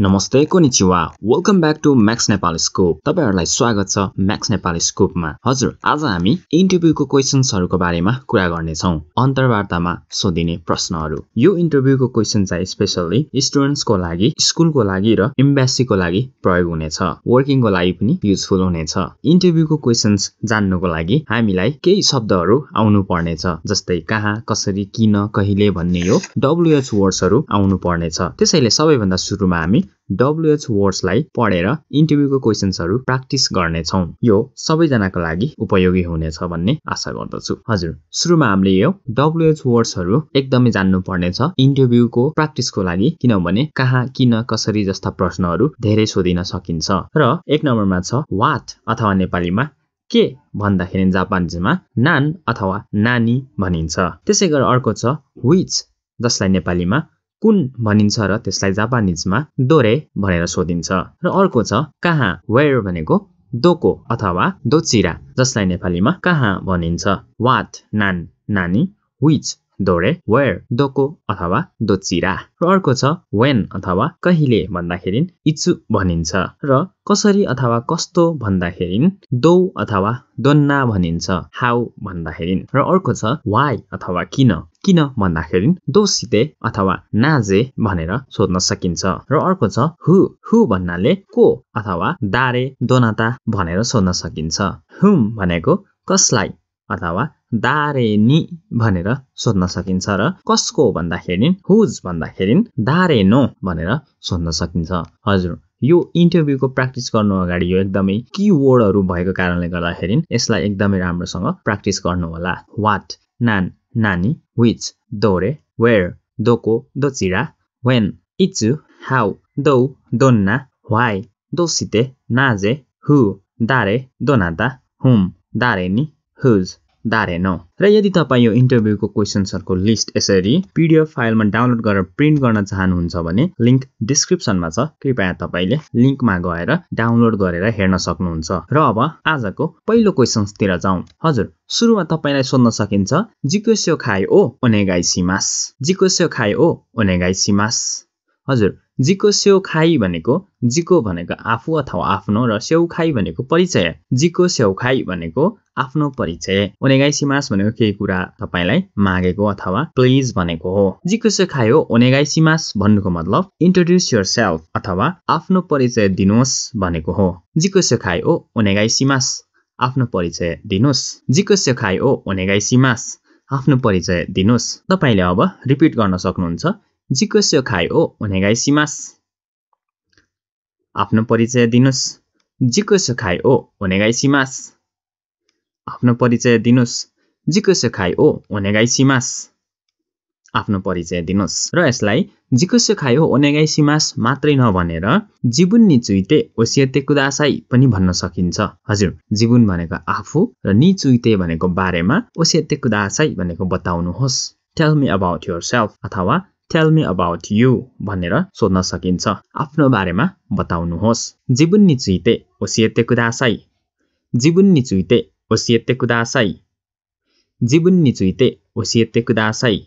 नमस्ते को निचिवा welcome back to Max Nepal scope तपाईँहरूलाई स्वागत छ म्याक्स नेपाल स्कोपमा हजुर आज हामी इन्टरभ्यूको क्वेसन्सहरूको बारेमा कुरा गर्नेछौँ अन्तर्वार्तामा सोधिने प्रश्नहरू यो इन्टरभ्यूको क्वेसन चाहिँ स्पेसल्ली स्टुडेन्ट्सको लागि स्कुलको लागि र एम्बेसीको लागि प्रयोग हुनेछ वर्किङको लागि पनि युजफुल हुनेछ इन्टरभ्यूको क्वेसन्स जान्नुको लागि हामीलाई केही शब्दहरू आउनु पर्नेछ जस्तै कहाँ कसरी किन कहिले भन्ने यो डब्लुएच वर्ड्सहरू आउनु पर्नेछ त्यसैले सबैभन्दा सुरुमा हामी डब्लुएच वर्ड्सलाई पढेर इन्टरभ्यूको क्वेसन्सहरू प्र्याक्टिस गर्नेछौँ यो सबैजनाको लागि उपयोगी हुनेछ भन्ने आशा गर्दछु हजुर सुरुमा हामीले यो डब्लुएच वर्ड्सहरू एकदमै जान्नुपर्नेछ इन्टरभ्यूको प्र्याक्टिसको लागि किनभने कहाँ किन कसरी जस्ता प्रश्नहरू धेरै सोधिन सकिन्छ र एक नम्बरमा छ वाट अथवा नेपालीमा के भन्दाखेरि जापानिजमा नान अथवा नानी भनिन्छ त्यसै गरेर अर्को छ विच जसलाई नेपालीमा कुन भनिन्छ र त्यसलाई जापानिजमा दोरे भनेर सोधिन्छ र अर्को छ कहाँ वेयर भनेको दोको अथवा दोचिरा जसलाई नेपालीमा कहाँ भनिन्छ वाट नान नानी विच दोरे वेयर दोको अथवा दोचिरा र अर्को छ वेन अथवा कहिले भन्दाखेरि इच्छु भनिन्छ र कसरी अथवा कस्तो भन्दाखेरि दो अथवा दोन्ना भनिन्छ हाउ भन्दाखेरि र अर्को छ वाइ अथवा किन किन भन्दाखेरि दोसिते अथवा नाजे भनेर सोध्न सकिन्छ र अर्को छ हु हु भन्नाले को अथवा दारे दोनाता भनेर सोध्न सकिन्छ हुम भनेको कसलाई अथवा दारेनी भनेर सोध्न सकिन्छ र कसको भन्दाखेरि हुज भन्दाखेरि दारेनो भनेर सोध्न सकिन्छ हजुर यो इन्टरभ्यूको प्र्याक्टिस गर्नु अगाडि यो एकदमै कि वर्डहरू भएको कारणले गर्दाखेरि यसलाई एकदमै राम्रोसँग प्र्याक्टिस गर्नुहोला वाट नान नानी विच दोरे वेयर दोको दो चिरा वेन इचु हाउ दौ दोन्ना वाइ सिते नाजे हु दारे दोनादा हुम दारेनी हुज दाह्रेनौ र यदि तपाईँ यो इन्टरभ्यूको क्वेसन्सहरूको लिस्ट यसरी पिडिएफ फाइलमा डाउनलोड गरेर प्रिन्ट गर्न चाहनुहुन्छ भने लिङ्क डिस्क्रिप्सनमा छ कृपया तपाईँले लिङ्कमा गएर डाउनलोड गरेर हेर्न सक्नुहुन्छ र अब आजको पहिलो क्वेसन्सतिर जाउँ हजुर सुरुमा तपाईँलाई सोध्न सकिन्छ जिक्वेस्यो खाए ओ ओनेगाई सिमास जिक्वेस्यो खाए ओ ओनेगाई सिमास हजुर जिको खाई भनेको जिको भनेको आफू अथवा आफ्नो र सेउ खाई भनेको परिचय जिको खाई भनेको आफ्नो परिचय ओनेगाई सिमास भनेको केही कुरा तपाईँलाई मागेको अथवा प्लिज भनेको हो जिको सेउ खायो ओनेगाई सिमास भन्नुको मतलब इन्ट्रोड्युस यर सेल्फ अथवा आफ्नो परिचय दिनुहोस् भनेको हो जिको सेउ खायो ओनेगाई सिमास आफ्नो परिचय दिनुहोस् जिको सेउ खायो ओनेगाई सिमास आफ्नो परिचय दिनुहोस् तपाईँले अब रिपिट गर्न सक्नुहुन्छ आफ्नो परिचय दिनुहोस् ओ ओनेगाइसिमास आफ्नो परिचय दिनुहोस् जिको सखाइ ओ आफ्नो परिचय दिनुहोस् र यसलाई जिको सखाइ ओ सिमास मात्रै नभनेर जीवन निचुइते ओसियते कुदासाई पनि भन्न सकिन्छ हजुर जीवन भनेको आफू र निचुइते भनेको बारेमा ओसियते कुदासाई भनेको बताउनुहोस् टेल मी अबाउट अथवा टेल मी अबाउट यु भनेर सोध्न सकिन्छ आफ्नो बारेमा बताउनुहोस् जीवन निचुइते ओसियते कुदासाई जीवन निचुइते ओसियते कुदासाई जीवन निचुइते ओसियते कुदासाई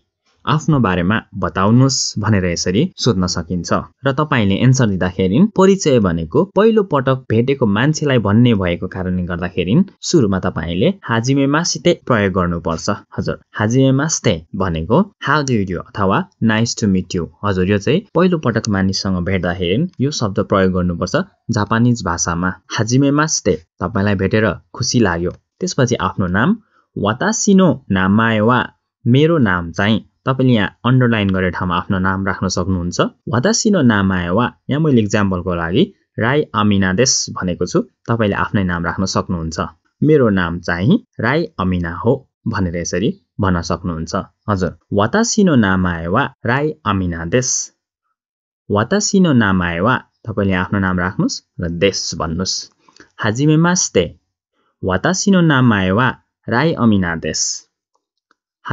आफ्नो बारेमा बताउनुहोस् भनेर यसरी सोध्न सकिन्छ र तपाईँले एन्सर दिँदाखेरि परिचय भनेको पहिलो पटक भेटेको मान्छेलाई भन्ने भएको कारणले गर्दाखेरि सुरुमा तपाईँले हाजिमे मासिते प्रयोग गर्नुपर्छ हजुर हाजिमे मास्ते भनेको हाउ डु यु अथवा नाइस टु मिट यु हजुर यो चाहिँ पहिलो पटक मानिससँग भेट्दाखेरि यो शब्द प्रयोग गर्नुपर्छ जापानिज भाषामा हाजिमे मास्ते तपाईँलाई भेटेर खुसी लाग्यो त्यसपछि आफ्नो नाम वातासिनो नामाए वा मेरो नाम चाहिँ तपाईँले यहाँ अन्डरलाइन गरेर ठाउँमा आफ्नो नाम राख्न सक्नुहुन्छ वातासिनो नाम आयो वा यहाँ मैले इक्जाम्पलको लागि राई अमिनादेश भनेको छु तपाईँले आफ्नै नाम राख्न सक्नुहुन्छ मेरो नाम चाहिँ राई अमिना हो भनेर यसरी भन्न सक्नुहुन्छ हजुर वातासिनो नाम आयो वा राई अमिनादेश वातासिनो नाम आयो वा तपाईँले आफ्नो नाम राख्नुहोस् र देश भन्नुहोस् हाजिमे मास्ते वातासिनो नाम आयो वा राई अमिनादेश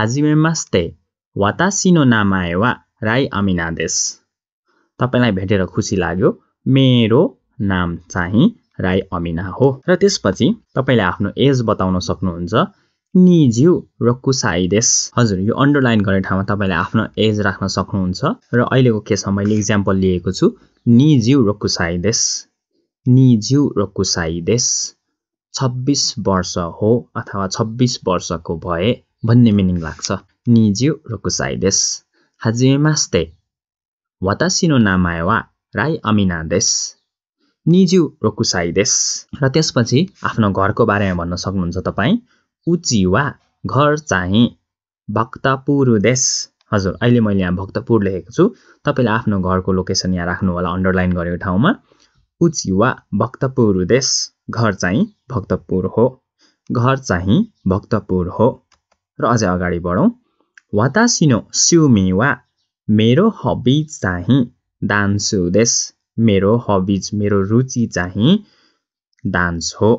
हाजिमेमास्ते वातासिनो नामाए वा राई अमिना देश तपाईँलाई भेटेर खुसी लाग्यो मेरो नाम चाहिँ राई अमिना हो र त्यसपछि तपाईँले आफ्नो एज बताउन सक्नुहुन्छ निज्यु र कुसाई देश हजुर यो अन्डरलाइन गर्ने ठाउँमा तपाईँले आफ्नो एज राख्न सक्नुहुन्छ र अहिलेको केसमा मैले इक्जाम्पल लिएको छु निज्यु र कुसाई देश निज्यु र कुसाई देश छब्बिस वर्ष हो अथवा छब्बिस वर्षको भए भन्ने मिनिङ लाग्छ 26歳です。はじめまして。私の名前はライ・アミナです。26歳です。र त्यसपछि आफ्नो घरको बारेमा भन्न सक्नुहुन्छ तपाईँ उची वा घर चाहिँ भक्तपुर देश हजुर अहिले मैले यहाँ भक्तपुर लेखेको छु तपाईँले आफ्नो घरको लोकेसन यहाँ राख्नु होला अन्डरलाइन गरेको ठाउँमा उची वा भक्तपुर देश घर चाहिँ भक्तपुर हो घर चाहिँ भक्तपुर हो र अझै अगाडि बढौँ मेरो 私の趣味は मेरो ホビー चाहिँ डान्स हो देश मेरो हबिज मेरो रुचि चाहिँ डान्स हो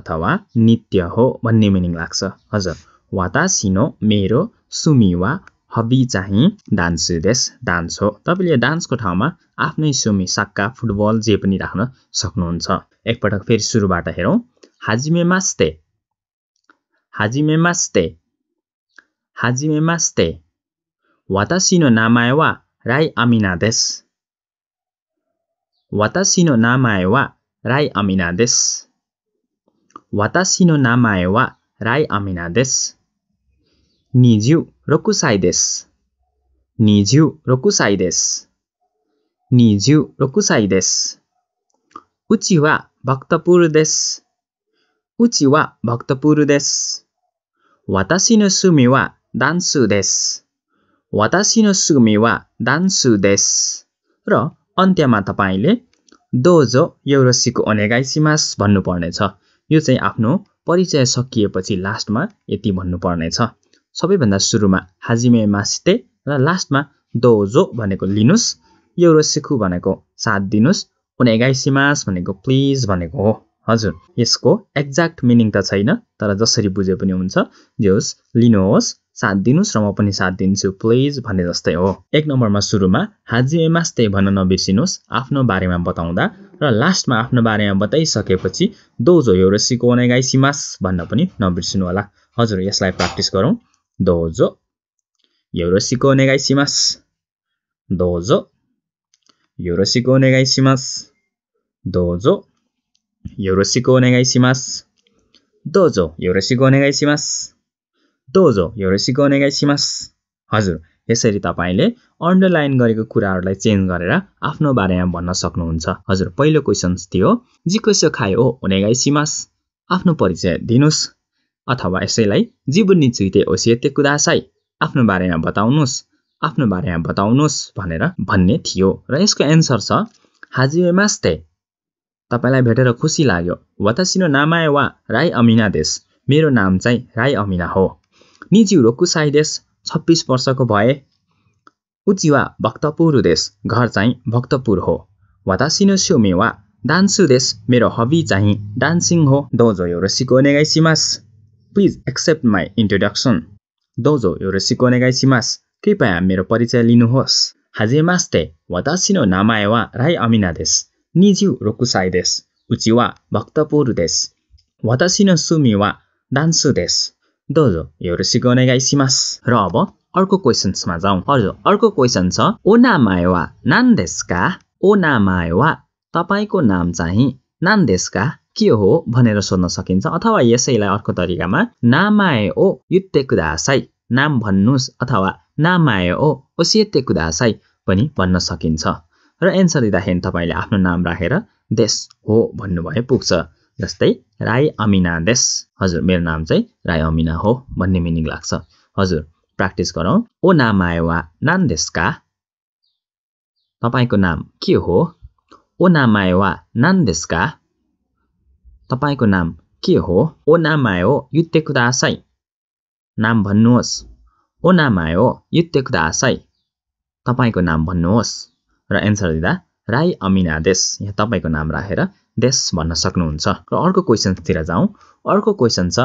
अथवा नृत्य हो भन्ने मिनिङ लाग्छ हजुर वातासिनो मेरो सुमी वा हबी चाहिँ डान्स देश डान्स हो तपाईँले डान्सको ठाउँमा आफ्नै सुमी साक्का फुटबल जे पनि राख्न सक्नुहुन्छ एकपटक फेरि सुरुबाट हेरौँ हाजिमे मास्ते हाजिमे मास्ते はじめまして。私の名前はライアミナです。私の名前はライアミナです。私の名前はライアミナです。26歳です。26歳です。26歳です。うちはバクタプールです。うちはバクタプールです。私の趣味は र अन्त्यमा तपाईँले दोजो यो रसिको ओनेगाइसिमास भन्नुपर्नेछ यो चाहिँ आफ्नो परिचय सकिएपछि लास्टमा यति भन्नुपर्नेछ सबैभन्दा सुरुमा हाजिमे र लास्टमा दोजो भनेको लिनुहोस् यो भनेको साथ दिनुहोस् ओनेगाइसिमास भनेको प्लिज भनेको हो हजुर यसको एक्ज्याक्ट मिनिङ त छैन तर जसरी बुझे पनि हुन्छ जे होस् लिनुहोस् साथ दिनुहोस् र म पनि साथ दिन्छु प्लिज भन्ने जस्तै हो एक नम्बरमा सुरुमा हाजी त्यही भन्न नबिर्सिनुहोस् आफ्नो बारेमा बताउँदा र लास्टमा आफ्नो बारेमा बताइसकेपछि दोजो एउरेसीको अनेगाई सिमास भन्न पनि नबिर्सिनु होला हजुर यसलाई प्र्याक्टिस गरौँ दोजो एउरेसीको अनेगाई दोजो एउरेसीको अनेगाई दोजो एउरेसीको अनेगाई सिमास दोजो एउरेसीको अनेगाई सिमास दोजो यो सिकाउने गाई सिमास हजुर यसरी तपाईँले अन्डरलाइन गरेको कुराहरूलाई चेन्ज गरेर आफ्नो बारेमा भन्न सक्नुहुन्छ हजुर पहिलो क्वेसन्स थियो जी कसो खायो हो हुने गाई आफ्नो परिचय दिनुहोस् अथवा यसैलाई जीवनी चुइते ओसियते कुदासाई आफ्नो बारेमा बताउनुहोस् आफ्नो बारेमा बताउनुहोस् भनेर भन्ने थियो र यसको एन्सर छ हाजिमे मास्ते तपाईँलाई भेटेर खुसी लाग्यो वातासिनो नामाए वा राई अमिना देश मेरो नाम चाहिँ राई अमिना हो रोकुसाई देश छब्बिस वर्षको भए उचिवा भक्तपुर देश घर चाहिँ भक्तपुर हो वातासिनो स्योमेवा डान्सु देश मेरो हबी चाहिँ डान्सिङ हो दोजो एउटा सिकोने गाई सिमास प्लिज एक्सेप्ट माई इन्ट्रोडक्सन दोजो एउटा सिकोने गाई सिमास कृपया मेरो परिचय लिनुहोस् हाजेमास्ते वातासिनो वा राई अमिना देश निज्यु रोकुसाई देश उचिवा भक्तपुर देश वातासिनो सुमिवा डान्सु देश र अब अर्को क्वेसन्समा जाउँ हजुर अर्को क्वेसन छ ओ नामाय वा नान ओ नामाय वा तपाईँको नाम चाहिँ नान के हो भनेर सोध्न सकिन्छ अथवा यसैलाई अर्को तरिकामा नामाय ओ युत्ते कुदासाई नाम भन्नुहोस् अथवा नामाय ओ ओसियते कुदासाई पनि भन्न सकिन्छ र एन्सर दिँदाखेरि तपाईँले आफ्नो नाम राखेर देश हो भन्नुभयो पुग्छ जस्तै राई अमिना देश हजुर मेरो नाम चाहिँ राई अमिना हो भन्ने मिनिङ लाग्छ हजुर प्र्याक्टिस गरौँ ओ नाम आयो नान देशका तपाईँको नाम के हो ओ नाम आयो नान देशका तपाईँको नाम के हो ओ नाम आयो दासै नाम भन्नुहोस् ओ नाम आयो दासै तपाईँको नाम भन्नुहोस् र एन्सर दिँदा राई अमिना देश यहाँ तपाईँको नाम राखेर देश भन्न सक्नुहुन्छ र अर्को क्वेसनतिर जाउँ अर्को क्वेसन छ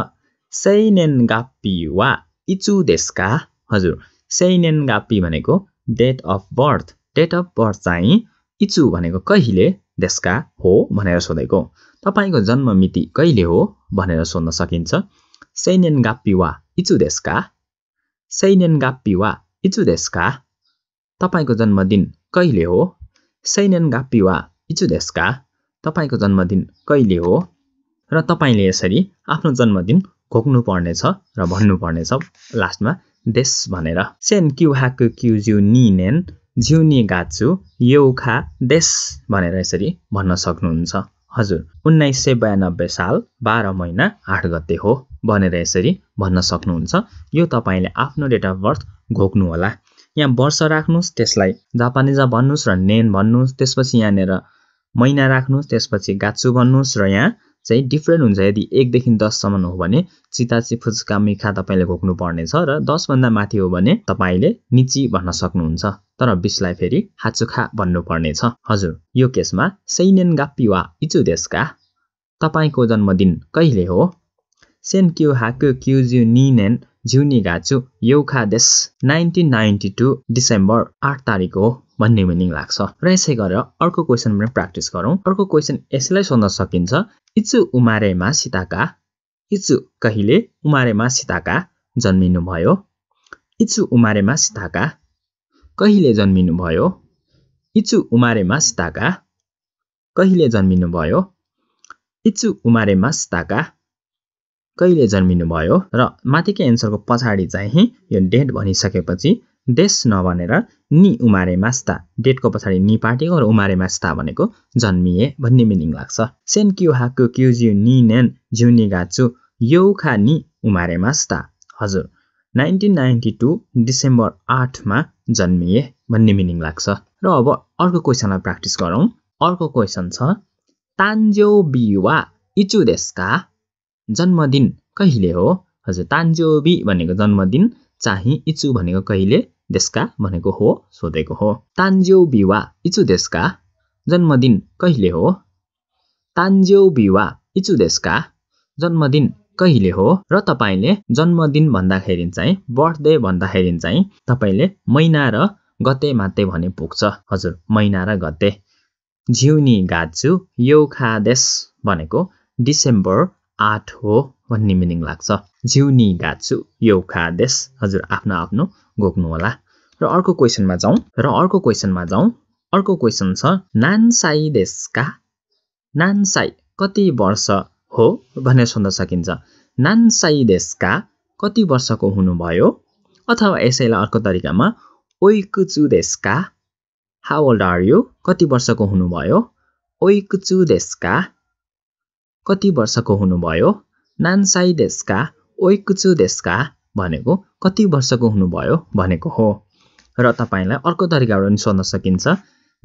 सेनेन गापी वा इचु देशका हजुर सेनेन गापी भनेको date of birth date of birth चाहिँ इचु भनेको कहिले देशका हो भनेर सोधेको तपाईँको जन्म मिति कहिले हो भनेर सोध्न सकिन्छ सेनेन गापी वा इचु देशका सेनेन गापी वा इचु देशका तपाईँको जन्मदिन कहिले हो सैनेन गापी वा इचु देशका तपाईँको जन्मदिन कहिले हो र तपाईँले यसरी आफ्नो जन्मदिन घोक्नु पर्नेछ र भन्नुपर्नेछ लास्टमा देश भनेर सेन क्यु नि नेन झ्यु नि गाछु यौखा देश भनेर यसरी भन्न सक्नुहुन्छ हजुर उन्नाइस सय बयानब्बे साल बाह्र महिना आठ गते हो भनेर यसरी भन्न सक्नुहुन्छ यो तपाईँले आफ्नो डेट अफ बर्थ घोक्नु होला यहाँ वर्ष राख्नुहोस् त्यसलाई जापानिजा भन्नुहोस् र नेन भन्नुहोस् त्यसपछि यहाँनिर महिना राख्नुहोस् त्यसपछि गाछु भन्नुहोस् र यहाँ चाहिँ डिफ्रेन्ट हुन्छ यदि एकदेखि दससम्म हो भने चिताची फुच्का मिखा तपाईँले घोक्नु पर्नेछ र दसभन्दा माथि हो भने तपाईँले निची भन्न सक्नुहुन्छ तर बिसलाई फेरि हाचुखा भन्नुपर्नेछ हजुर यो केसमा सैनेन गाप्पी वा इचु देशका तपाईँको जन्मदिन कहिले हो सेन क्यु हाक्यु क्युज्यु निनेन यौखा देश नाइन्टिन नाइन्टी टू डिसेम्बर आठ तारिक हो भन्ने मिनिङ लाग्छ र यसै गरेर अर्को क्वेसन पनि प्र्याक्टिस गरौँ अर्को क्वेसन यसलाई सोध्न सकिन्छ इचु उमारेमा सीताका इचु कहिले उमारेमा सीताका जन्मिनुभयो इचु उमारेमा सीताका कहिले जन्मिनु भयो इचु उमारेमा सीताका कहिले जन्मिनु भयो इचु उमारेमा सीताका कहिले जन्मिनु भयो र माथिकै एन्सरको पछाडि चाहिँ यो डेट भनिसकेपछि देश नभनेर नि उमारे मास्ता डेटको पछाडि नि पार्टीको र उमारे मास्ता भनेको जन्मिए भन्ने मिनिङ लाग्छ सेन क्यु हाकु क्युज्यु नि नेन गाचु यौखा नि उमारे मास्ता हजुर नाइन्टिन नाइन्टी टू डिसेम्बर आठमा जन्मिए भन्ने मिनिङ लाग्छ र अब अर्को क्वेसनलाई प्र्याक्टिस गरौँ अर्को क्वेसन छ तान्ज्यो बिवा इचु देशका जन्मदिन कहिले हो हजुर तान्जोबी भनेको जन्मदिन चाहिँ इचु भनेको कहिले देशका भनेको हो सोधेको हो तान्ज्यो बिवा इचु देशका जन्मदिन कहिले हो तान्ज्यो बिवा इचु देशका जन्मदिन कहिले हो र तपाईँले जन्मदिन भन्दाखेरि चाहिँ बर्थडे भन्दाखेरि चाहिँ तपाईँले महिना र गते माते भने पुग्छ हजुर महिना र गते झिउनी गाछु यो खादेश भनेको डिसेम्बर आठ हो भन्ने मिनिङ लाग्छ जिउनी गाछु यो देश हजुर आफ्नो आफ्नो होला र अर्को क्वेसनमा जाउँ र अर्को क्वेसनमा जाउँ अर्को क्वेसन छ नानसाई देशका नानसाई कति वर्ष हो भनेर सोध्न सकिन्छ नानसाई देशका कति वर्षको हुनुभयो अथवा यसैलाई अर्को तरिकामा ओइकुचु देशका हाउ ओल्ड आर यु कति वर्षको हुनुभयो ओइकुचु देशका कति वर्षको हुनुभयो नान्साई देशका ओइकुचु देशका भनेको कति वर्षको हुनुभयो भनेको हो र तपाईँलाई अर्को तरिकाबाट पनि सोध्न सकिन्छ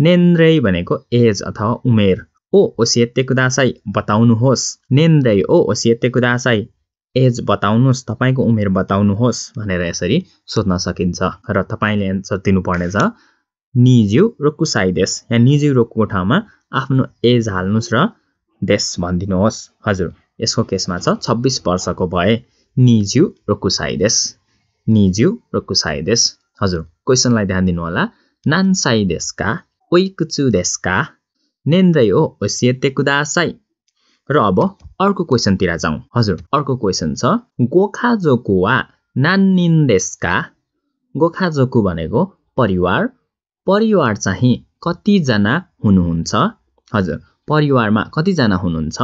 नेन्द्रे भनेको एज अथवा उमेर ओ ओसियते कुदासाई बताउनुहोस् नेन्द्रे ओ ओसियते कुदासाई एज बताउनुहोस् तपाईँको उमेर बताउनुहोस् भनेर यसरी सोध्न सकिन्छ र तपाईँले एन्सर दिनुपर्नेछ निज्यु र देश या निज्यु रोकको ठाउँमा आफ्नो एज हाल्नुहोस् र देश भनिदिनुहोस् हजुर यसको केसमा छ छब्बिस वर्षको भए निज्यु र कुसाइदेश निज्यु र कुसाइदेश हजुर क्वेसनलाई ध्यान दिनुहोला नान्साई देशका ओइकुचु देशका नेन्द्रै हो ओसिएते कुदासाई र अब अर्को क्वेसनतिर जाउँ हजुर अर्को क्वेसन छ गोखा जोकु वा गोखा गोखाजोकु भनेको परिवार परिवार चाहिँ कतिजना हुनुहुन्छ हजुर परिवारमा कतिजना हुनुहुन्छ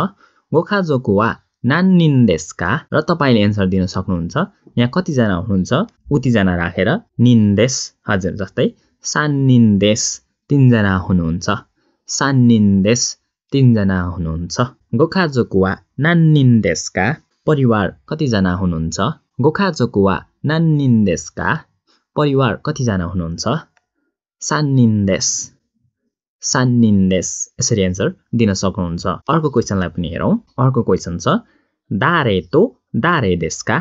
गोखाजोकुवा नानिन्देसका र तपाईँले एन्सर दिन सक्नुहुन्छ यहाँ कतिजना हुनुहुन्छ उतिजना राखेर रा, निन्देश हजुर जस्तै सानिन्देस तिनजना हुनुहुन्छ सानिन्देस तिनजना हुनुहुन्छ गोखाजोकुवा नानिन्देसका परिवार कतिजना हुनुहुन्छ गोखाजोकुवा नानिन्देसका परिवार कतिजना हुनुहुन्छ सानिन्देस सानिन्देस यसरी एन्सर दिन सक्नुहुन्छ अर्को क्वेसनलाई पनि हेरौँ अर्को क्वेसन छ दारे तो दारे देशका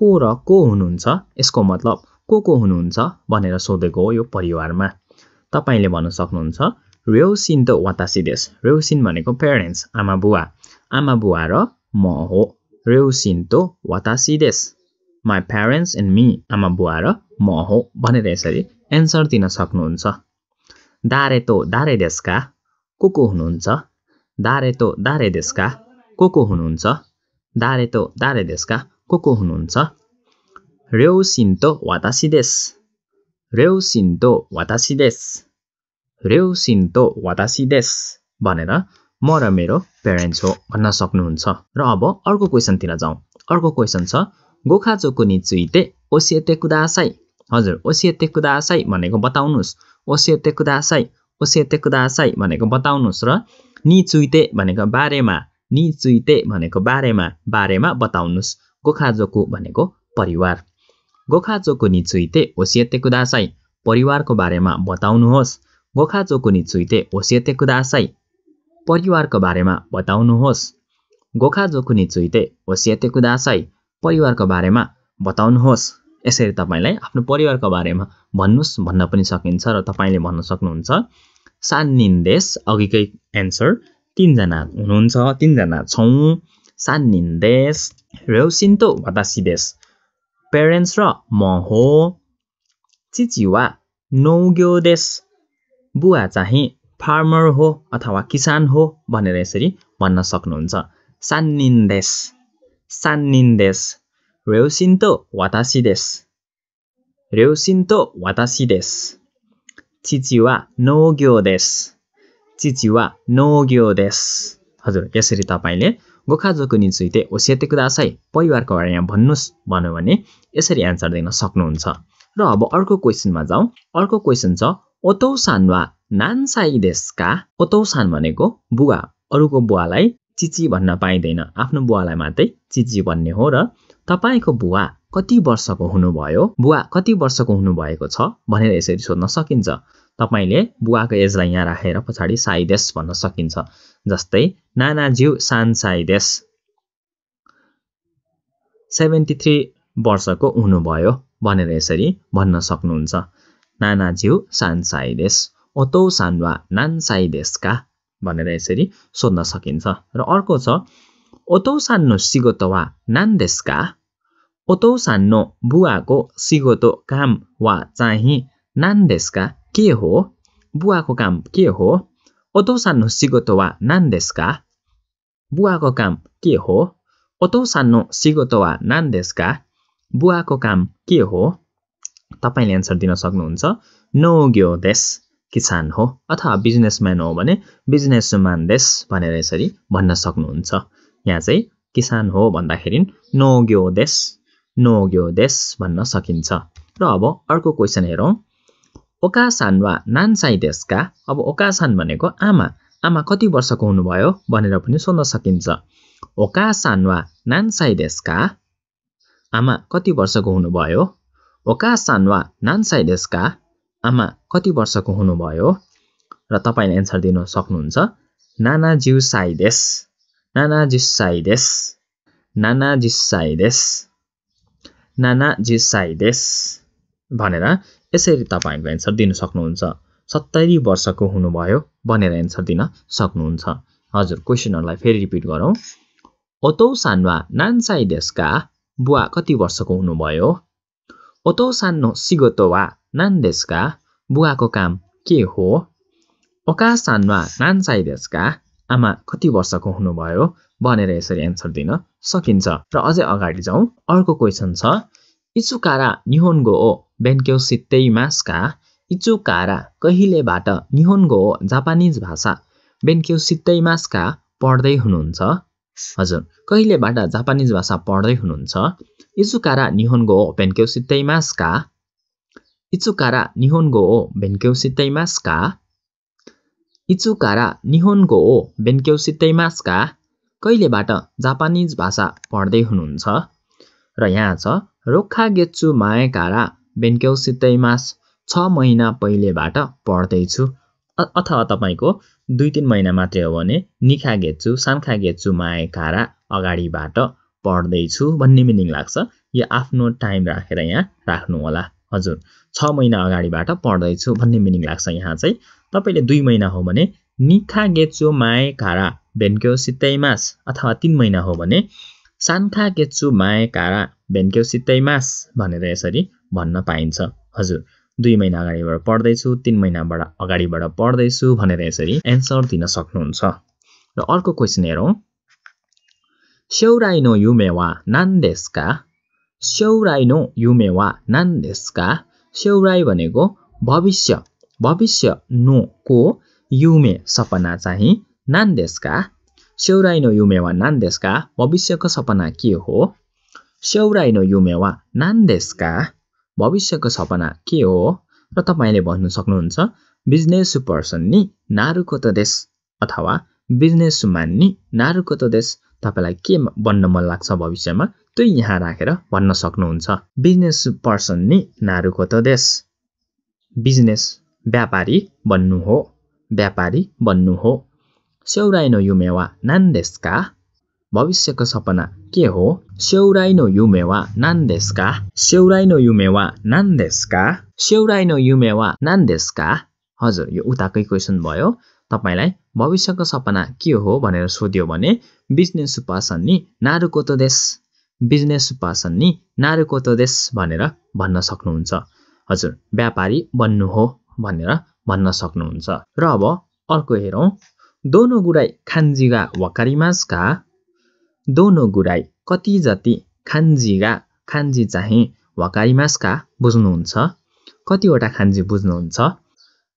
को र को हुनुहुन्छ यसको मतलब को को हुनुहुन्छ भनेर सोधेको हो यो परिवारमा तपाईँले भन्न सक्नुहुन्छ रेउसिन त वातासी देश रेउसिन भनेको पेरेन्ट्स आमा बुवा आमा बुवा र म हो रेउसिन तो वातासी देश माई प्यारेन्ट्स एन्ड मी आमा बुवा र म हो भनेर यसरी एन्सर दिन सक्नुहुन्छ दारे तो दारे देशका को को हुनुहुन्छ दारे तो दारे देशका को को हुनुहुन्छ दारे तो दारे देशका को को हुनुहुन्छ रेउ सिन्तो वातासी देश रेउ सिन्तो वातासी देश रेउ सिन्तो वातासी देश भनेर म र मेरो पेरेन्ट्स हो भन्न सक्नुहुन्छ र अब अर्को क्वेसनतिर जाउँ अर्को क्वेसन छ गोखा चोकुनी निचुइते ओसिएते कुदासाई हजुर ओसिएते कुदासाई भनेको बताउनुहोस् ओसेते कुदासै ओसेते कुदासै भनेको बताउनुहोस् र नि चुइते भनेको बारेमा नि चुइते भनेको बारेमा बारेमा बताउनुहोस् गोखाजोको भनेको परिवार गोखाजोको नि चुइते ओसेते कुदासै परिवारको बारेमा बताउनुहोस् गोखाजोको नि चुइते ओसेते कुदासै परिवारको बारेमा बताउनुहोस् गोखाजोको नि चुइते ओसेते कुदासै परिवारको बारेमा बताउनुहोस् यसरी तपाईँलाई आफ्नो परिवारको बारेमा भन्नुहोस् भन्न पनि सकिन्छ र तपाईँले भन्न सक्नुहुन्छ सान निन्देश अघिकै एन्सर तिनजना हुनुहुन्छ तिनजना छौँ सान निन्देश रेउसिन्तो वातासिबेस पेरेन्ट्स र म हो चिचिवा नौग्योदेश बुवा चाहिँ फार्मर हो अथवा किसान हो भनेर यसरी भन्न सक्नुहुन्छ सान निन्देश 両親と私です。両親と私です。父は農業です。父は農業です。हजुर यसरी तपाईँले गोखाजोको निचुइते ओसेते कुदासाई परिवारको बारेमा भन्नुहोस् भन्यो भने यसरी एन्सर दिन सक्नुहुन्छ र अब अर्को क्वेसनमा जाउँ अर्को क्वेसन छ ओतौसान वा नानसाई देशका ओतौसान भनेको बुवा अरूको बुवालाई चिची भन्न पाइँदैन आफ्नो बुवालाई मात्रै चिची भन्ने हो र तपाईँको बुवा कति वर्षको हुनुभयो बुवा कति वर्षको हुनुभएको छ भनेर यसरी सोध्न सकिन्छ तपाईँले बुवाको एजलाई यहाँ राखेर पछाडि साइदेश भन्न सकिन्छ जस्तै नानाज्यू सान साइदेश सेभेन्टी थ्री वर्षको हुनुभयो भनेर यसरी भन्न सक्नुहुन्छ नानाज्यू सान साइदेश ओतो सान्वा नान साइदेशका भनेर यसरी सोध्न सकिन्छ र अर्को छ ओतो सान्नु सिगोतो वा नान्देश बुवाको सिगोतो काम वा चाहिँ नान्द बुवाको काम के हो ओतो सार्नु सिगोतो वा नान्देश बुवाको काम के हो ओतौ सानो काम के हो तपाईँले एन्सर दिन सक्नुहुन्छ नेश किसान हो अथवा बिजनेसम्यान हो भने बिजनेसमान भनेर यसरी भन्न सक्नुहुन्छ यहाँ चाहिँ किसान हो भन्दाखेरि नोग्यो देश नोग्यो देश भन्न सकिन्छ र अब अर्को क्वेसन हेरौँ ओकासान वा नानसाई देशका अब ओकासान भनेको आमा आमा कति वर्षको हुनुभयो भनेर पनि सोध्न सकिन्छ ओकासान वा नानसाई देशका आमा कति वर्षको हुनुभयो ओकासान वा नानसाई देशका आमा कति वर्षको हुनुभयो र तपाईँले एन्सर दिन सक्नुहुन्छ नानाज्यू देश 70歳です。70歳です。70歳です。भनेर यसरी तपाईँको एन्सर दिन सक्नुहुन्छ सत्तरी वर्षको हुनुभयो भनेर एन्सर दिन सक्नुहुन्छ हजुर क्वेसनहरूलाई फेरि रिपिट गरौँ ओतौ सानवा नान्साई देशका बुवा कति वर्षको हुनुभयो ओतौ सानो सिगोतो वा नान्देशका बुवाको काम के हो ओका सानवा नान्साई देशका आमा कति वर्षको हुनुभयो भनेर यसरी एन्सर दिन सकिन्छ र अझै अगाडि जाउँ अर्को क्वेसन छ इचुकारा निहोनगो ओ बेन्क्यो सित्तैमासका इचुकारा कहिलेबाट गो ओ जापानिज भाषा बेन्क्यो मासका पढ्दै हुनुहुन्छ हजुर कहिलेबाट जापानिज भाषा पढ्दै हुनुहुन्छ इचुकारा निहोनगो ओ बेन्क्यो सित्तैमासका इचुकारा निहोनगो ओ बेन्क्यो मासका इचुकारा निहोन्गो ओ सित्तैमासका कहिलेबाट जापानिज भाषा पढ्दै हुनुहुन्छ र यहाँ छ रोखा गेच्छु मायाकारा सित्तैमास छ महिना पहिलेबाट पढ्दैछु अथवा तपाईँको दुई तिन महिना मात्रै हो भने निखा गेच्छु सानखा गेच्छु कारा अगाडिबाट पढ्दैछु भन्ने मिनिङ लाग्छ यो आफ्नो टाइम राखेर यहाँ राख्नुहोला हजुर छ महिना अगाडिबाट पढ्दैछु भन्ने मिनिङ लाग्छ यहाँ चाहिँ तपाईँले दुई महिना हो भने निखा गेचो माए कारा बेन्क्यो सित्तैमास अथवा तिन महिना हो भने सान्खा गेचु माए कारा बेन्क्यो सित्तैमास भनेर यसरी भन्न पाइन्छ हजुर दुई महिना अगाडिबाट पढ्दैछु तिन महिनाबाट अगाडिबाट पढ्दैछु भनेर यसरी एन्सर दिन सक्नुहुन्छ र अर्को क्वेसन हेरौँ स्याउराइनो युमेवा नान्देशका स्याउराइनो युमेवा नान्देशका स्याउराई भनेको भविष्य भविष्य नो को युमे सपना चाहिँ नान्देशका नो युमे वा नान्देशका भविष्यको सपना के हो सेउराइनो युमे वा नान्देशका भविष्यको सपना के हो र तपाईँले भन्नु सक्नुहुन्छ बिजनेस पर्सन नि नारुको त देश अथवा बिजनेस म्यान नि नारुको त देश तपाईँलाई के बन्न मन लाग्छ भविष्यमा त्यो यहाँ राखेर भन्न सक्नुहुन्छ बिजनेस पर्सन नि नारुको त देश बिजनेस व्यापारी बन्नु हो व्यापारी बन्नु हो सेउराइनो युमेवा नान्देशका भविष्यको सपना के हो सेउराइनो युमेवा नान्देशका सेउराइनो युमेवा नान्देशका सेउराइनो युमेवा नान्देशका हजुर यो उताकै क्वेसन भयो तपाईँलाई भविष्यको सपना के हो भनेर सोध्यो भने बिजनेस नि नारुकोतो देश बिजनेस नि नारुकोतो देश भनेर भन्न सक्नुहुन्छ हजुर व्यापारी बन्नु हो भनेर भन्न सक्नुहुन्छ र अब अर्को हेरौँ दोनो गुराई खान्जिगा वकारिमासका दोनो गुराई कति जति खान्जिगा खान्जी चाहिँ वकारिमासका बुझ्नुहुन्छ कतिवटा खान्जी बुझ्नुहुन्छ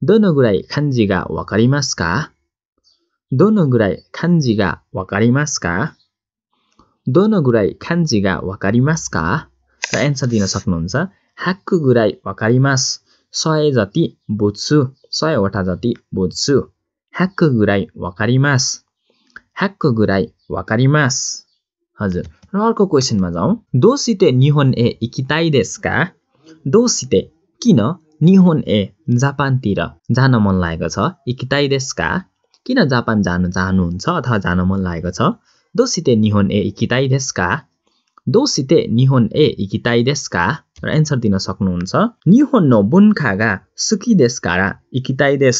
दोनो गुराई खान्जिगा वकारिमासका दोनो गुराई खान्जिगा वकारिमासका दोनो गुराई खान्जिगा वकारिमासका र एन्सर दिन सक्नुहुन्छ हाक्कु गुराई वकारिमास सय जति बुझ्छु सयवटा जति बुझ्छु ह्याक्क गुराई वकारिमास ह्याक्क गुराई वकारिमास हजुर र अर्को क्वेसनमा जाउँ दोसिते निहोन ए इकिताई देशका दोसिते किन निहोन ए जापानतिर जान मन लागेको छ इकिताई देशका किन जापान जान चाहनुहुन्छ अथवा जान मन लागेको छ दोसिते निहोन ए इकिताई देशका दोसिते निहोन ए इकिताई देशका र एन्सर दिन सक्नुहुन्छ निहोन्नो बुनखागा सुकिदेश कारा देश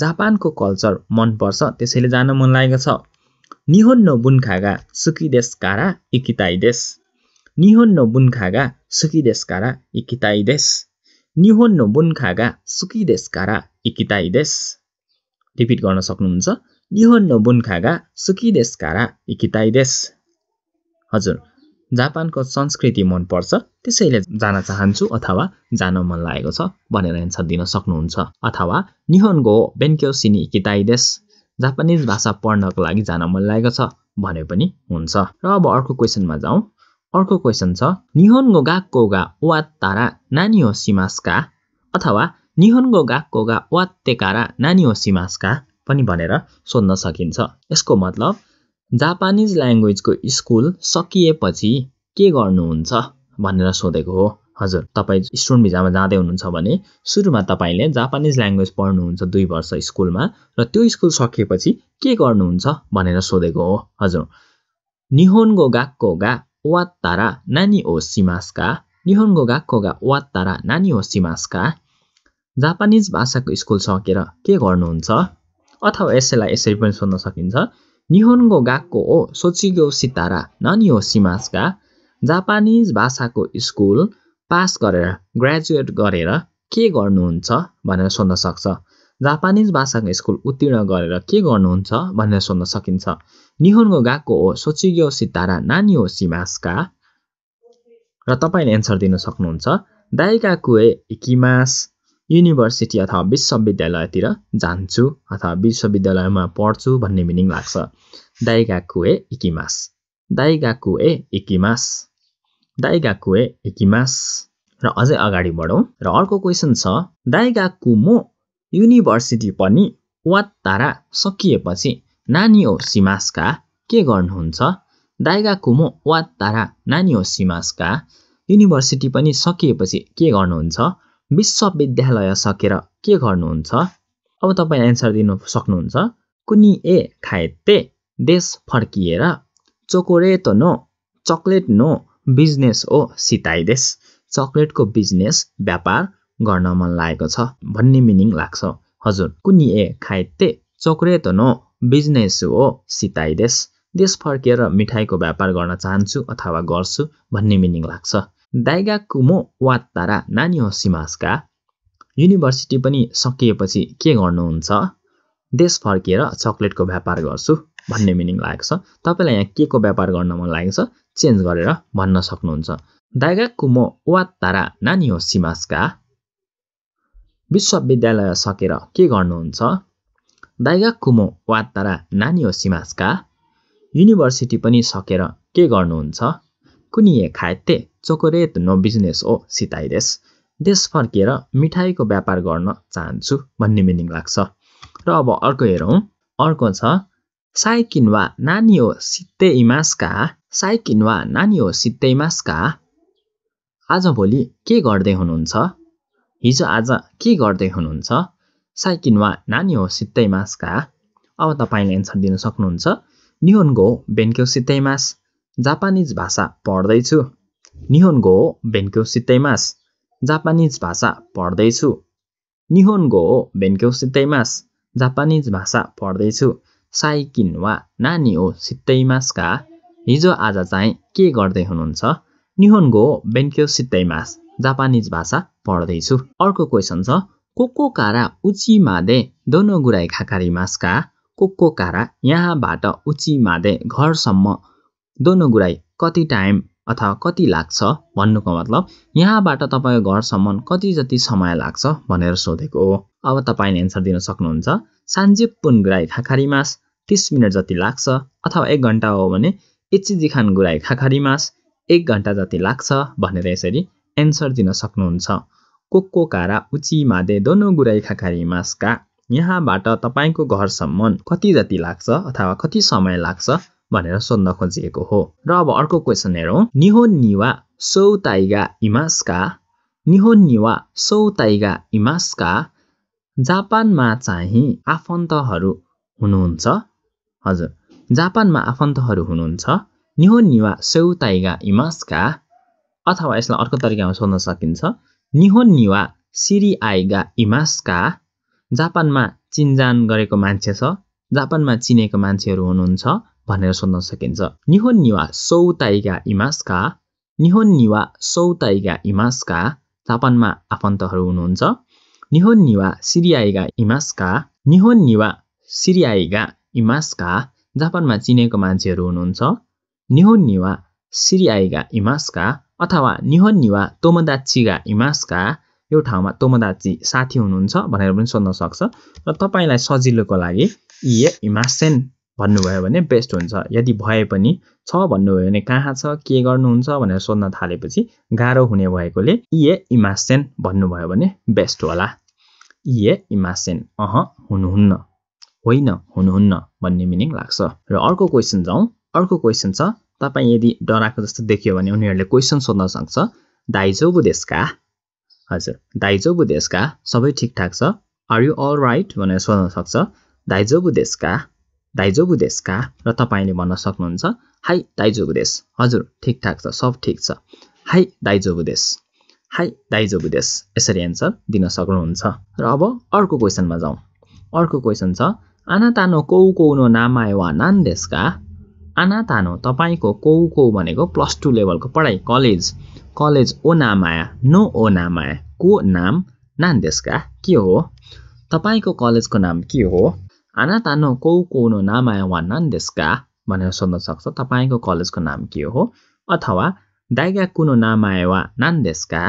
जापानको कल्चर मनपर्छ त्यसैले जान मन लागेको छ निहोन्नो बुनखागा देश कारा इकिताई इकिताइदेश निहोन्नो बुनखागा देश कारा इकिताई इकिताइदेश निहोन्नो बुनखागा देश कारा इकिताई देश रिपिट गर्न सक्नुहुन्छ निहोन्नो बुनखागा देश कारा इकिताई देश हजुर जापानको संस्कृति मनपर्छ त्यसैले जान चाहन्छु अथवा जान मन लागेको छ भनेर एन्सर दिन सक्नुहुन्छ अथवा निहोनगो बेन्क्यो सिनी देस जापानिज भाषा पढ्नको लागि जान मन लागेको छ भने पनि हुन्छ र अब अर्को क्वेसनमा जाउँ अर्को क्वेसन छ निहोन्गो गाको गा वा तारा नानी हो सिमासका अथवा निहोन्गो गाको गा वा तेकारा नानी हो सिमासका पनि भनेर सोध्न सकिन्छ यसको मतलब जापानिज ल्याङ्ग्वेजको स्कुल सकिएपछि के गर्नुहुन्छ भनेर सोधेको हो हजुर तपाईँ स्टुडेन्ट भिजामा जाँदै हुनुहुन्छ भने सुरुमा तपाईँले जापानिज ल्याङ्ग्वेज पढ्नुहुन्छ दुई वर्ष स्कुलमा र त्यो स्कुल सकिएपछि के गर्नुहुन्छ भनेर सोधेको हो हजुर निहोनगो गाको गा वा तारा नानी हो सिमासका निहोनगो गाको गा वा तारा नानी हो सिमासका जापानिज भाषाको स्कुल सकेर के गर्नुहुन्छ अथवा यसैलाई यसरी पनि सोध्न सकिन्छ सितारा नानी 日本語学校を卒業したら何をしますか जापानिज भाषाको स्कुल पास गरेर ग्रेजुएट गरेर के गर्नुहुन्छ भनेर सोध्न सक्छ जापानिज भाषाको स्कुल उत्तीर्ण गरेर के गर्नुहुन्छ भनेर सोध्न सकिन्छ निहुनको गएको हो सोचिग्यो सितारा नानी हो सिमासका र तपाईँले एन्सर दिन सक्नुहुन्छ दाइका कुए इकिमास युनिभर्सिटी अथवा विश्वविद्यालयतिर जान्छु अथवा विश्वविद्यालयमा पढ्छु भन्ने मिनिङ लाग्छ दाइगाकु ए इकिमास दाइगाकु ए इकिमास दाइगाकु ए इकिमास र अझै अगाडि बढौँ र अर्को क्वेसन छ दाइगाकु मो युनिभर्सिटी पनि वा तारा सकिएपछि नानी हो सिमासका के गर्नुहुन्छ दाइगाकु मो वा तारा नानी हो सिमासका युनिभर्सिटी पनि सकिएपछि के गर्नुहुन्छ विश्वविद्यालय सकेर के गर्नुहुन्छ अब तपाईँ एन्सर दिनु सक्नुहुन्छ कुनी ए खाएते देश फर्किएर त नो चक्लेट नो बिजनेस ओ देश चक्लेटको बिजनेस व्यापार गर्न मन लागेको छ भन्ने मिनिङ लाग्छ हजुर कुनी ए खाएते त नो बिजनेस हो देश देश फर्किएर मिठाईको व्यापार गर्न चाहन्छु अथवा गर्छु भन्ने मिनिङ लाग्छ 大学も終わったら何をしますか युनिभर्सिटी पनि सकिएपछि के गर्नुहुन्छ देश फर्किएर चक्लेटको व्यापार गर्छु भन्ने मिनिङ लागेको छ तपाईँलाई यहाँ के को व्यापार गर्न मन लागेको छ चेन्ज गरेर भन्न सक्नुहुन्छ दाइगाकु म वा तारा नानी हो सिमासका विश्वविद्यालय सकेर के गर्नुहुन्छ दाइगाकु म वा तारा नानी हो सिमासका युनिभर्सिटी पनि सकेर के गर्नुहुन्छ कुनिए खायते चकोलेट नो बिजनेस हो सिताई देश देश फर्किएर मिठाईको व्यापार गर्न चाहन्छु भन्ने मिनिङ लाग्छ र अब अर्को हेरौँ अर्को छ साइकिन वा नानी हो सित्ते इमासका साइकिन वा नानी हो सित्ते इमासका आजभोलि के गर्दै हुनुहुन्छ हिजो आज के गर्दै हुनुहुन्छ साइकिन वा नानी हो सित्तै मासका अब तपाईँले एन्सर दिन सक्नुहुन्छ निहोन्गो बेन्क्यो सित्तै मास जापानिज भाषा पढ्दैछु निहोनगो बेन्क्यो सित्तैमास जापानिज भाषा पढ्दैछु निहोनगो बेन्क्यो सित्तैमास जापानिज भाषा पढ्दैछु साइकिन वा नानी ओ सित्तैमासका हिजो आज चाहिँ के गर्दै हुनुहुन्छ निहोनगो बेन्क्यो सित्तैमास जापानिज भाषा पढ्दैछु अर्को क्वेसन छ कोको कारा उची मादे दोनो गुराई खाकारी मासका कोको कारा यहाँबाट उची मादे घरसम्म दोनो गुराई कति टाइम अथवा कति लाग्छ भन्नुको मतलब यहाँबाट तपाईँको घरसम्म कति जति समय लाग्छ भनेर सोधेको हो अब तपाईँले एन्सर दिन सक्नुहुन्छ सान्जे पुन गुराई मास तिस मिनट जति लाग्छ अथवा एक घन्टा हो भने खान गुराई खाखारी मास एक घन्टा जति लाग्छ भनेर यसरी एन्सर दिन सक्नुहुन्छ कोक्को कारा उची मादे दोनो गुराई मासका यहाँबाट तपाईँको घरसम्म कति जति लाग्छ अथवा कति समय लाग्छ भनेर सोध्न खोजिएको हो र अब अर्को क्वेसन हेरौँ निहो निवा सौ ताइगा इमास्का निहो निवा सौ ताइगा इमास्का जापानमा चाहिँ आफन्तहरू हुनुहुन्छ हजुर जापानमा आफन्तहरू हुनुहुन्छ निहो निवा सौ ताइगा इमास्का अथवा यसलाई अर्को तरिकामा सोध्न सकिन्छ निहो निवा सिरी आइगा इमास्का जापानमा चिनजान गरेको मान्छे छ जापानमा चिनेको मान्छेहरू हुनुहुन्छ भनेर सोध्न सकिन्छ निहोन निवा सौताइगा इमासका निहोन निवा सौताइगा इमासका जापानमा आफन्तहरू हुनुहुन्छ निहोन निवा सिरियाइगा इमासका निहोन निवा सिरियाइगा इमासका जापानमा चिनेको मान्छेहरू हुनुहुन्छ निहोन निवा सिरियाइगा इमासका अथवा निहोन निवा तोमदाचीगा इमासका यो ठाउँमा तोमदाची साथी हुनुहुन्छ भनेर पनि सोध्न सक्छ र तपाईँलाई सजिलोको लागि इए इमासेन भन्नुभयो भने बेस्ट हुन्छ यदि भए पनि छ भन्नुभयो भने कहाँ छ के गर्नुहुन्छ भनेर सोध्न थालेपछि गाह्रो हुने भएकोले इए इमासेन भन्नुभयो भने बेस्ट होला इए इमासेन अह हुनुहुन्न होइन हुनुहुन्न भन्ने मिनिङ लाग्छ र अर्को क्वेसन जाउँ अर्को क्वेसन छ तपाईँ यदि डराएको जस्तो देखियो भने उनीहरूले क्वेसन सोध्न सक्छ दाइजो देशका हजुर दाइजो देशका सबै ठिकठाक छ आर यु अल राइट भनेर सोध्न सक्छ दाइजो देशका दाइजोबुदेशका र तपाईँले भन्न सक्नुहुन्छ हाई बुदेश हजुर ठिकठाक छ सब ठिक छ हाई बुदेश हाई बुदेश यसरी एन्सर दिन सक्नुहुन्छ र अब अर्को क्वेसनमा जाउँ अर्को क्वेसन छ आना तानो कौ कौ नो नामाय वा नान्देशका आना तानो तपाईँको कौ कौ भनेको प्लस टू लेभलको पढाइ कलेज कलेज ओ नामाया नो ओ नामाया को नाम देशका के हो तपाईँको कलेजको नाम के हो あなたの高校の名前は何ですか भनेर सोध्न सक्छ तपाईँको कलेजको नाम के हो अथवा दाइगाकु नो नामाय वा नान देशका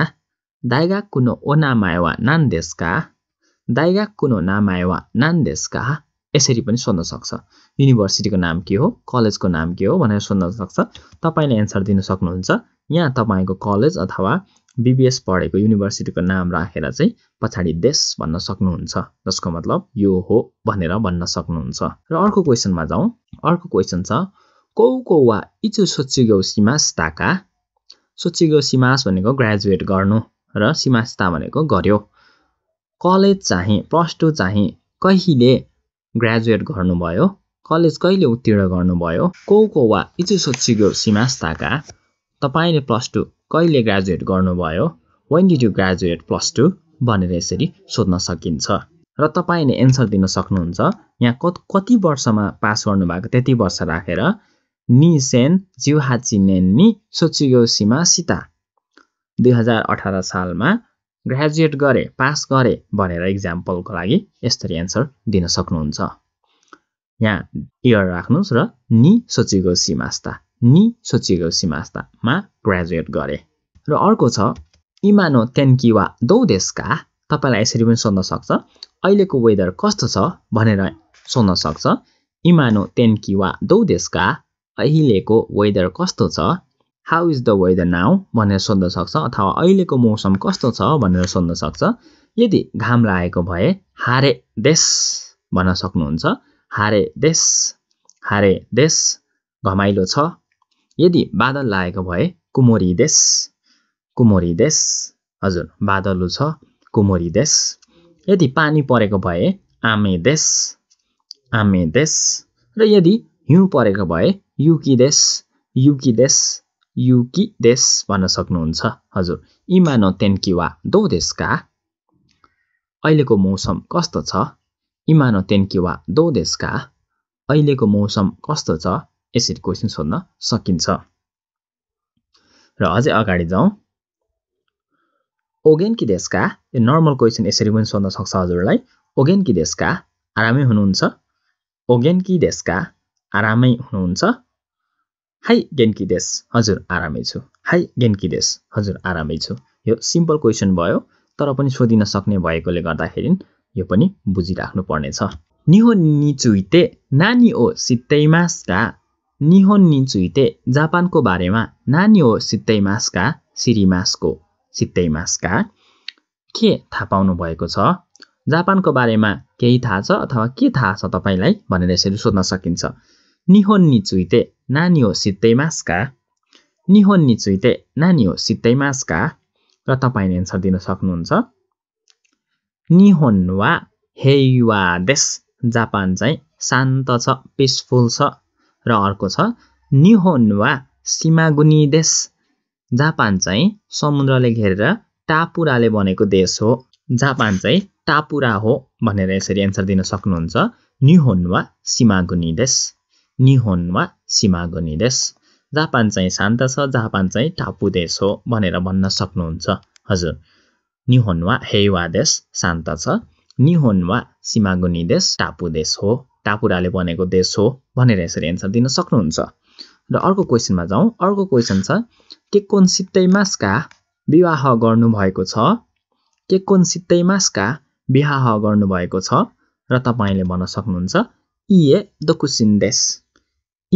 दाइगाकु नो ओनामाय वा नान देशका दाइगाकु नो नामाय वा नान देशका यसरी पनि सोध्न सक्छ युनिभर्सिटीको नाम के हो कलेजको नाम के हो भनेर सोध्न सक्छ तपाईँले एन्सर दिन सक्नुहुन्छ यहाँ तपाईँको कलेज अथवा बिबिएस पढेको युनिभर्सिटीको नाम राखेर चाहिँ पछाडि देश भन्न सक्नुहुन्छ जसको मतलब यो हो भनेर भन्न सक्नुहुन्छ र अर्को क्वेसनमा जाउँ अर्को क्वेसन छ कौ कौ वा इचु सोचिगौ सिमास ताका सोचिगौ सिमास भनेको ग्रेजुएट गर्नु र सिमास्ता भनेको गर्यो कलेज चाहिँ प्लस टू चाहिँ कहिले ग्रेजुएट गर्नुभयो कलेज कहिले उत्तीर्ण गर्नुभयो को को वा इचु सोचिगो सिमास्ताका तपाईँले प्लस टू कहिले ग्रेजुएट गर्नुभयो when did you graduate plus two भनेर यसरी सोध्न सकिन्छ र तपाईँले एन्सर दिन सक्नुहुन्छ यहाँ कत कति वर्षमा पास गर्नुभएको त्यति वर्ष राखेर नि सेन नेन नि सोचियो सीमा सीता दुई हजार अठार सालमा ग्रेजुएट गरे पास गरे भनेर इक्जाम्पलको लागि यसरी एन्सर दिन सक्नुहुन्छ यहाँ इयर राख्नुहोस् र नि सोचिगो सीमास्ता नि सोचिएको सिमास्तामा ग्रेजुएट गरे र अर्को छ इमानो वा तेन्किवा देशका तपाईँलाई यसरी पनि सोध्न सक्छ अहिलेको वेदर कस्तो छ भनेर सोध्न सक्छ इमानो वा तेन्किवा देशका अहिलेको वेदर कस्तो छ how is the weather now भनेर सोध्न सक्छ अथवा अहिलेको मौसम कस्तो छ भनेर सोध्न सक्छ यदि घाम लागेको भए हारे देश भन्न सक्नुहुन्छ हारे देश हारे देश घमाइलो छ यदि बादल लागेको भए कुमोरी देश कुमोरी देश हजुर बादलु छ कुमोरी देश यदि पानी परेको भए आमे देश आमे देश र यदि हिउँ परेको भए युकी देश युकी देश भन्न सक्नुहुन्छ हजुर इमानो तेन्किवा दो देशका अहिलेको मौसम कस्तो छ इमानो तेन्किवा दो देशका अहिलेको मौसम कस्तो छ यसरी क्वेसन सोध्न सकिन्छ र अझै अगाडि जाउँ ओगेन कि देशका यो नर्मल क्वेसन यसरी पनि सोध्न सक्छ हजुरलाई ओगेन कि देशका आरामै हुनुहुन्छ ओगेन कि देशका आरामै हुनुहुन्छ हाई गेन्की देश हजुर आरामै छु हाई गेन्की देश हजुर आरामै छु यो सिम्पल क्वेसन भयो तर पनि सोधिन सक्ने भएकोले गर्दाखेरि यो पनि बुझिराख्नु पर्नेछ निहो निचुइते नानी ओ सित्तैमासका निहोन निचुइते जापानको बारेमा नानी हो सित्तैमासका सिरिमासको सित्तैमासका के थाहा पाउनु भएको छ जापानको बारेमा केही थाहा छ अथवा के थाहा छ तपाईँलाई भनेर यसरी सोध्न सकिन्छ निहोन निचुइते नानी हो सित्तैमासका निहोन निचुइते नानी हो सित्तैमासका र तपाईँले एन्सर दिन सक्नुहुन्छ निहोन वा हेयुवा देश जापान चाहिँ शान्त छ पिसफुल छ र अर्को छ निहोन वा सिमागुनी देश जापान चाहिँ समुद्रले घेरेर टापुराले बनेको देश हो जापान चाहिँ टापुरा हो भनेर यसरी एन्सर दिन सक्नुहुन्छ निहोन वा सिमागुनी देश निहोन वा सिमागुनी देश जापान चाहिँ शान्त छ जापान चाहिँ टापु देश हो भनेर भन्न सक्नुहुन्छ हजुर निहोन वा हेवा देश शान्त छ निहोन वा सिमागुनी देश टापु देश हो टापुराले बनेको देश हो भनेर यसरी एन्सर दिन सक्नुहुन्छ र अर्को क्वेसनमा जाउँ अर्को क्वेसन छ के कोन मासका विवाह गर्नुभएको छ के कोन मासका विवाह गर्नुभएको छ र तपाईँले भन्न सक्नुहुन्छ इए द कुसिन्देश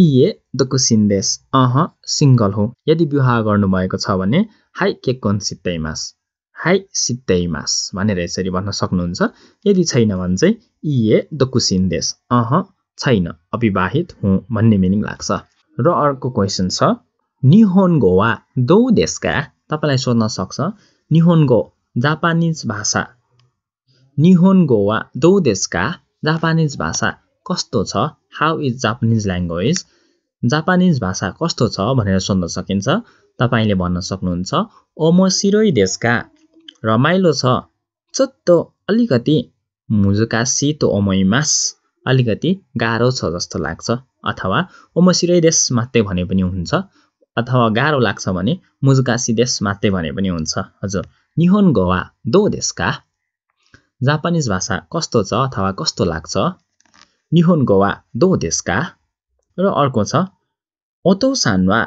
इए द कुसिन्देश अह सिङ्गल हो यदि विवाह गर्नुभएको छ भने हाई के कोन मास हाई सित्तै मास भनेर यसरी भन्न सक्नुहुन्छ यदि छैन भने चाहिँ इए द कुसिन देश अह छैन अविवाहित हुँ भन्ने मिनिङ लाग्छ र अर्को क्वेसन छ निहोन वा दो देशका तपाईँलाई सोध्न सक्छ निहोन गो जापानिज भाषा निहोन वा दो देशका जापानिज भाषा कस्तो छ हाउ इज जापानिज ल्याङ्ग्वेज जापानिज भाषा कस्तो छ भनेर सोध्न सकिन्छ तपाईँले भन्न सक्नुहुन्छ ओमोसिरोई देशका रमाइलो छ चत्तो अलिकति मुजुकासी तो ओमैमास अलिकति गाह्रो छ जस्तो लाग्छ अथवा ओमसिरै देश मात्रै भने पनि हुन्छ अथवा गाह्रो लाग्छ भने मुजुकासी देश मात्रै भने पनि हुन्छ हजुर निहोन गोवा दो देशका जापानिज भाषा कस्तो छ अथवा कस्तो लाग्छ निहोन गोवा दो देशका र अर्को छ ओतो सानवा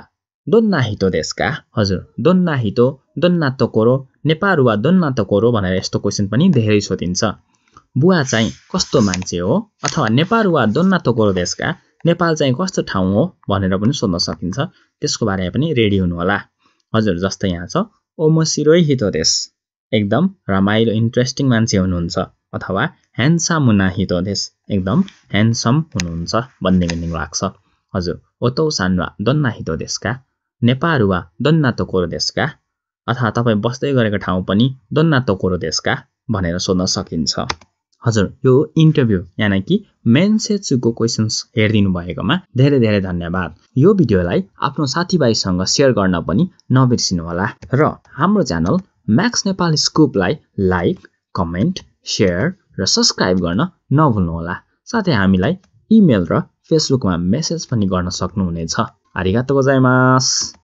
दोन्ना हितो देशका हजुर दोन्ना हितो दोन्ना तोकोरो नेपाल वा दोन्ना तोकोरो भनेर यस्तो क्वेसन पनि धेरै सोधिन्छ बुवा चाहिँ कस्तो मान्छे हो अथवा नेपाल वा दोन्ना तोकोरो देशका नेपाल चाहिँ कस्तो ठाउँ हो भनेर पनि सोध्न सकिन्छ त्यसको बारेमा पनि रेडी हुनुहोला हजुर जस्तै यहाँ छ ओमोसिरोई हितो देश एकदम रमाइलो इन्ट्रेस्टिङ मान्छे हुनुहुन्छ अथवा ह्यान्डसम हुना हितो देश एकदम ह्यान्डसम हुनुहुन्छ भन्ने मिनिङ लाग्छ हजुर ओतौ सानवा दोन्ना हितो देशका नेपाल वा दोन्ना तोकोरो देशका अथवा तपाईँ बस्दै गरेको ठाउँ पनि दोन्ना तोकोरो देशका भनेर सोध्न सकिन्छ हजुर यो इन्टरभ्यू यानि कि मेन सेचुको क्वेसन्स हेरिदिनु भएकोमा धेरै धेरै धन्यवाद यो भिडियोलाई आफ्नो साथीभाइसँग सेयर गर्न पनि नबिर्सिनुहोला र हाम्रो च्यानल म्याक्स नेपाल स्कुपलाई लाइक कमेन्ट सेयर र सब्सक्राइब गर्न नभुल्नुहोला साथै हामीलाई इमेल र फेसबुकमा मेसेज पनि गर्न सक्नुहुनेछ आरिगातो गोजाइमास